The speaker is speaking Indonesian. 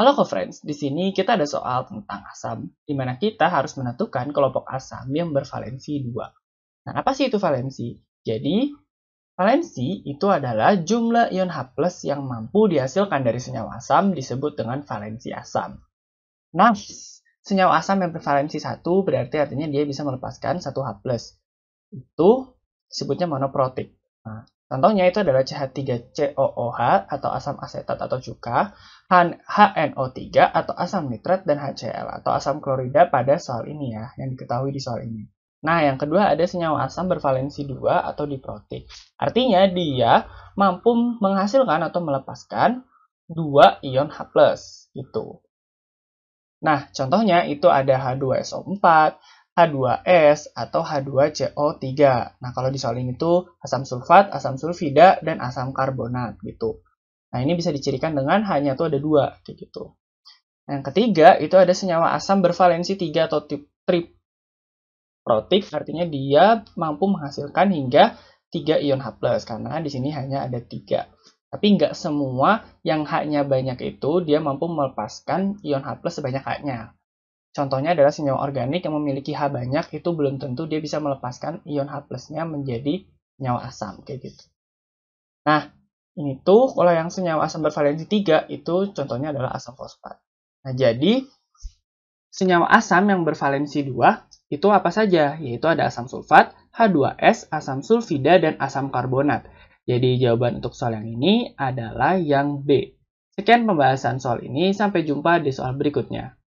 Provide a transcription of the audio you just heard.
Halo co-friends, di sini kita ada soal tentang asam, di mana kita harus menentukan kelompok asam yang bervalensi 2. Nah, apa sih itu valensi? Jadi, valensi itu adalah jumlah ion H+, yang mampu dihasilkan dari senyawa asam disebut dengan valensi asam. Nah, senyawa asam yang bervalensi 1 berarti artinya dia bisa melepaskan satu H+. Itu disebutnya monoprotik. Nah, Contohnya itu adalah CH3COOH atau asam asetat atau cuka, HNO3 atau asam nitrat, dan HCl atau asam klorida pada soal ini ya, yang diketahui di soal ini. Nah, yang kedua ada senyawa asam bervalensi 2 atau diprotik. Artinya dia mampu menghasilkan atau melepaskan 2 ion H+, gitu. Nah, contohnya itu ada H2SO4, H2S atau H2CO3. Nah, kalau ini itu asam sulfat, asam sulfida, dan asam karbonat gitu. Nah, ini bisa dicirikan dengan hanya tuh ada dua, kayak gitu. Yang ketiga, itu ada senyawa asam bervalensi 3 atau triprotik, artinya dia mampu menghasilkan hingga 3 ion H+, karena di sini hanya ada 3. Tapi nggak semua yang H-nya banyak itu, dia mampu melepaskan ion H+, sebanyak H-nya. Contohnya adalah senyawa organik yang memiliki H banyak itu belum tentu dia bisa melepaskan ion H plusnya menjadi senyawa asam kayak gitu. Nah, ini tuh kalau yang senyawa asam bervalensi 3 itu contohnya adalah asam fosfat. Nah, jadi senyawa asam yang bervalensi 2 itu apa saja? Yaitu ada asam sulfat, H2S, asam sulfida, dan asam karbonat. Jadi jawaban untuk soal yang ini adalah yang B. Sekian pembahasan soal ini, sampai jumpa di soal berikutnya.